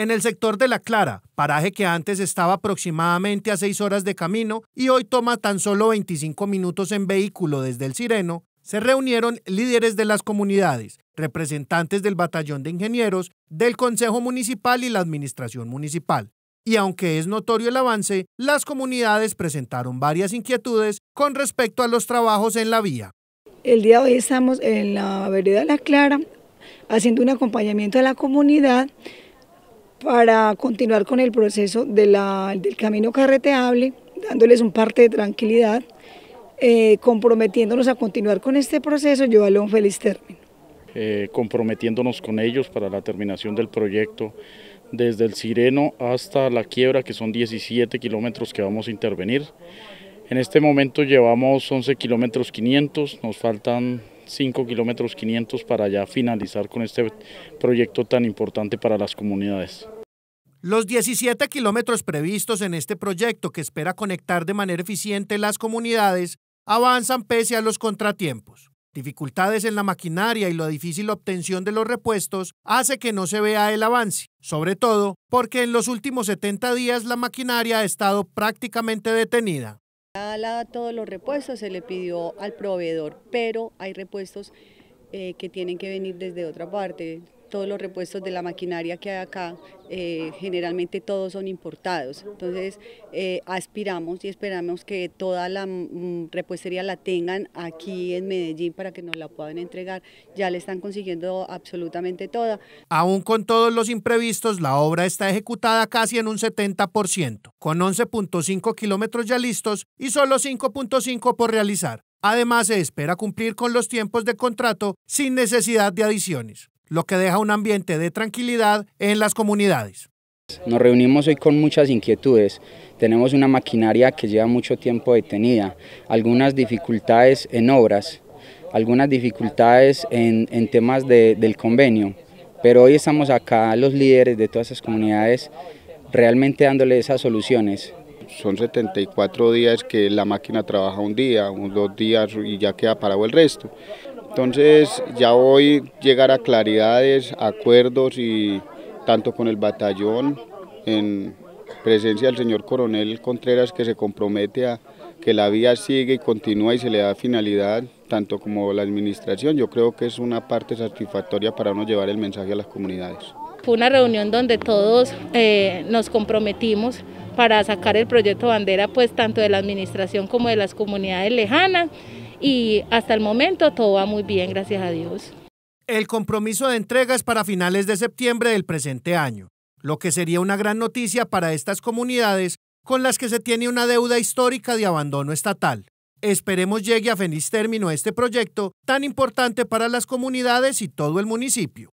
En el sector de La Clara, paraje que antes estaba aproximadamente a seis horas de camino y hoy toma tan solo 25 minutos en vehículo desde el Sireno, se reunieron líderes de las comunidades, representantes del batallón de ingenieros, del Consejo Municipal y la Administración Municipal. Y aunque es notorio el avance, las comunidades presentaron varias inquietudes con respecto a los trabajos en la vía. El día de hoy estamos en la vereda La Clara haciendo un acompañamiento a la comunidad para continuar con el proceso del camino carreteable, dándoles un parte de tranquilidad, eh, comprometiéndonos a continuar con este proceso, llevarlo a un feliz término. Eh, comprometiéndonos con ellos para la terminación del proyecto, desde el Sireno hasta la quiebra, que son 17 kilómetros que vamos a intervenir. En este momento llevamos 11 kilómetros 500, nos faltan 5 kilómetros 500 para ya finalizar con este proyecto tan importante para las comunidades. Los 17 kilómetros previstos en este proyecto que espera conectar de manera eficiente las comunidades avanzan pese a los contratiempos. Dificultades en la maquinaria y la difícil obtención de los repuestos hace que no se vea el avance, sobre todo porque en los últimos 70 días la maquinaria ha estado prácticamente detenida. A todos los repuestos se le pidió al proveedor, pero hay repuestos eh, que tienen que venir desde otra parte, todos los repuestos de la maquinaria que hay acá, eh, generalmente todos son importados. Entonces, eh, aspiramos y esperamos que toda la mm, repostería la tengan aquí en Medellín para que nos la puedan entregar. Ya le están consiguiendo absolutamente toda. Aún con todos los imprevistos, la obra está ejecutada casi en un 70%, con 11.5 kilómetros ya listos y solo 5.5 por realizar. Además, se espera cumplir con los tiempos de contrato sin necesidad de adiciones lo que deja un ambiente de tranquilidad en las comunidades. Nos reunimos hoy con muchas inquietudes. Tenemos una maquinaria que lleva mucho tiempo detenida, algunas dificultades en obras, algunas dificultades en, temas del convenio, pero hoy estamos acá los líderes de todas esas comunidades realmente dándole esas soluciones. Son 74 días que la máquina trabaja un día, un dos días y ya queda parado el resto. Entonces ya hoy llegar a claridades, acuerdos y tanto con el batallón en presencia del señor coronel Contreras que se compromete a que la vía sigue y continúa y se le da finalidad, tanto como la administración. Yo creo que es una parte satisfactoria para uno llevar el mensaje a las comunidades. Fue una reunión donde todos eh, nos comprometimos para sacar el proyecto bandera pues tanto de la administración como de las comunidades lejanas y hasta el momento todo va muy bien, gracias a Dios. El compromiso de entrega es para finales de septiembre del presente año, lo que sería una gran noticia para estas comunidades con las que se tiene una deuda histórica de abandono estatal. Esperemos llegue a feliz término este proyecto tan importante para las comunidades y todo el municipio.